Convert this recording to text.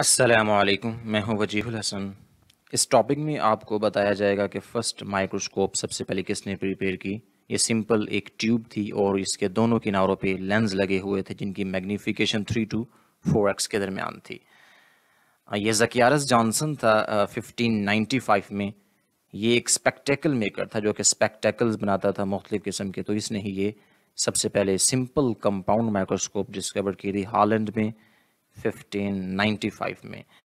असलकम मैं हूं वजीहुल हसन इस टॉपिक में आपको बताया जाएगा कि फ़र्स्ट माइक्रोस्कोप सबसे पहले किसने प्रिपेयर की ये सिंपल एक ट्यूब थी और इसके दोनों किनारों पे लेंस लगे हुए थे जिनकी magnification three to four X के दरमियान थी ये जकियारस जॉनसन था 1595 में ये एक स्पेक्टेकल मेकर था जो कि स्पेक्टेकल्स बनाता था मुख्तफ किस्म के तो इसने ही ये सबसे पहले सिंपल कंपाउंड माइक्रोस्कोप डिस्कवर की थी हालैंड में 1595 में